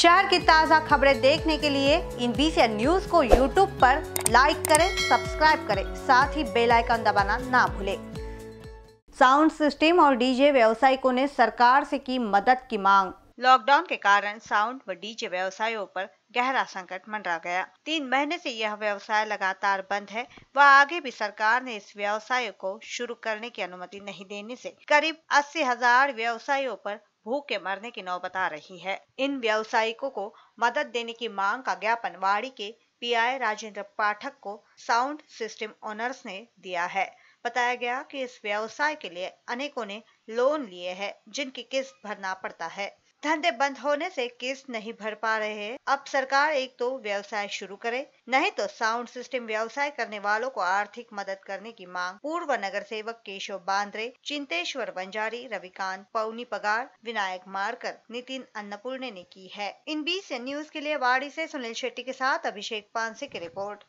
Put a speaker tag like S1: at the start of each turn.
S1: शहर की ताज़ा खबरें देखने के लिए इन बीसी न्यूज को यूट्यूब पर लाइक करें सब्सक्राइब करें साथ ही बेल आइकन दबाना ना भूलें साउंड सिस्टम और डीजे व्यवसायिकों ने सरकार से की मदद की मांग लॉकडाउन के कारण साउंड व डीजे व्यवसायों पर गहरा संकट मंडरा गया तीन महीने से यह व्यवसाय लगातार बंद है व आगे भी सरकार ने इस व्यवसाय को शुरू करने की अनुमति नहीं देने से करीब अस्सी हजार व्यवसायों पर भूख के मरने की नौबत आ रही है इन व्यवसायिकों को मदद देने की मांग का ज्ञापन वाड़ी के पीआई राजेंद्र पाठक को साउंड सिस्टम ओनर्स ने दिया है बताया गया कि इस व्यवसाय के लिए अनेकों ने लोन लिए हैं जिनकी किस्त भरना पड़ता है धंधे बंद होने से किस्त नहीं भर पा रहे हैं अब सरकार एक तो व्यवसाय शुरू करे नहीं तो साउंड सिस्टम व्यवसाय करने वालों को आर्थिक मदद करने की मांग पूर्व नगर सेवक केशव बांद्रे चिंतेश्वर बंजारी रविकांत पौनी पगार विनायक मारकर नितिन अन्नपूर्णे ने की है इन बीस न्यूज के लिए वाड़ी ऐसी सुनील शेट्टी के साथ अभिषेक पानसे की रिपोर्ट